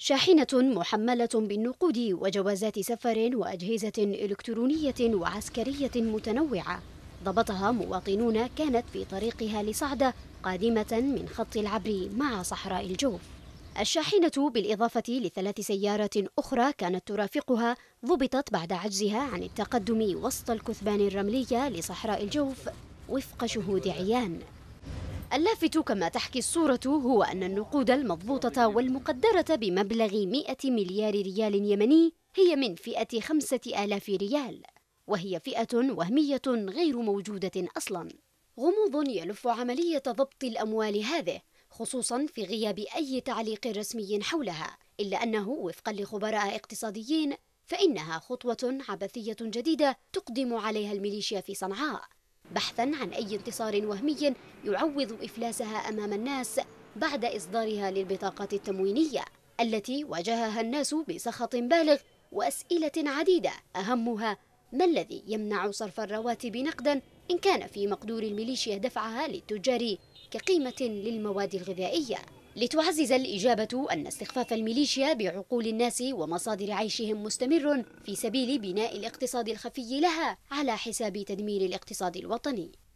شاحنة محملة بالنقود وجوازات سفر وأجهزة إلكترونية وعسكرية متنوعة ضبطها مواطنون كانت في طريقها لصعدة قادمة من خط العبري مع صحراء الجوف الشاحنة بالإضافة لثلاث سيارات أخرى كانت ترافقها ضبطت بعد عجزها عن التقدم وسط الكثبان الرملية لصحراء الجوف وفق شهود عيان اللافت كما تحكي الصورة هو أن النقود المضبوطة والمقدرة بمبلغ 100 مليار ريال يمني هي من فئة 5000 ريال وهي فئة وهمية غير موجودة أصلا غموض يلف عملية ضبط الأموال هذه خصوصا في غياب أي تعليق رسمي حولها إلا أنه وفقا لخبراء اقتصاديين فإنها خطوة عبثية جديدة تقدم عليها الميليشيا في صنعاء بحثا عن أي انتصار وهمي يعوض إفلاسها أمام الناس بعد إصدارها للبطاقات التموينية التي واجهها الناس بسخط بالغ وأسئلة عديدة أهمها ما الذي يمنع صرف الرواتب نقدا إن كان في مقدور الميليشيا دفعها للتجار كقيمة للمواد الغذائية لتعزز الإجابة أن استخفاف الميليشيا بعقول الناس ومصادر عيشهم مستمر في سبيل بناء الاقتصاد الخفي لها على حساب تدمير الاقتصاد الوطني